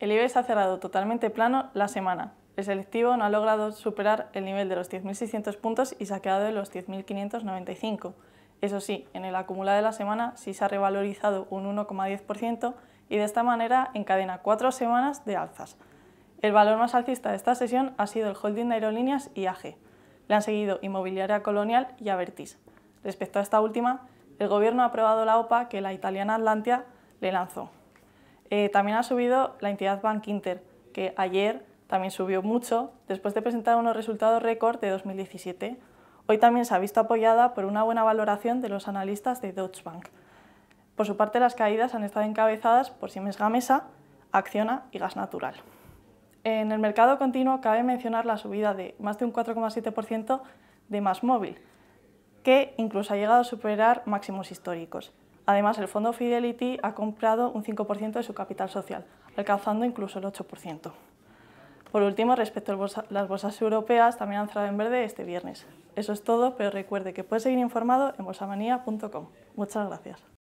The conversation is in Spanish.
El IBEX ha cerrado totalmente plano la semana. El selectivo no ha logrado superar el nivel de los 10.600 puntos y se ha quedado en los 10.595. Eso sí, en el acumulado de la semana sí se ha revalorizado un 1,10% y de esta manera encadena cuatro semanas de alzas. El valor más alcista de esta sesión ha sido el holding de aerolíneas IAG. Le han seguido Inmobiliaria Colonial y Avertis. Respecto a esta última, el Gobierno ha aprobado la OPA que la italiana Atlantia le lanzó. Eh, también ha subido la entidad Bank Inter, que ayer también subió mucho después de presentar unos resultados récord de 2017. Hoy también se ha visto apoyada por una buena valoración de los analistas de Deutsche Bank. Por su parte, las caídas han estado encabezadas por Siemens Gamesa, Acciona y Gas Natural. En el mercado continuo cabe mencionar la subida de más de un 4,7% de Más Móvil, que incluso ha llegado a superar máximos históricos. Además, el fondo Fidelity ha comprado un 5% de su capital social, alcanzando incluso el 8%. Por último, respecto a las bolsas europeas, también han cerrado en verde este viernes. Eso es todo, pero recuerde que puede seguir informado en bolsamanía.com. Muchas gracias.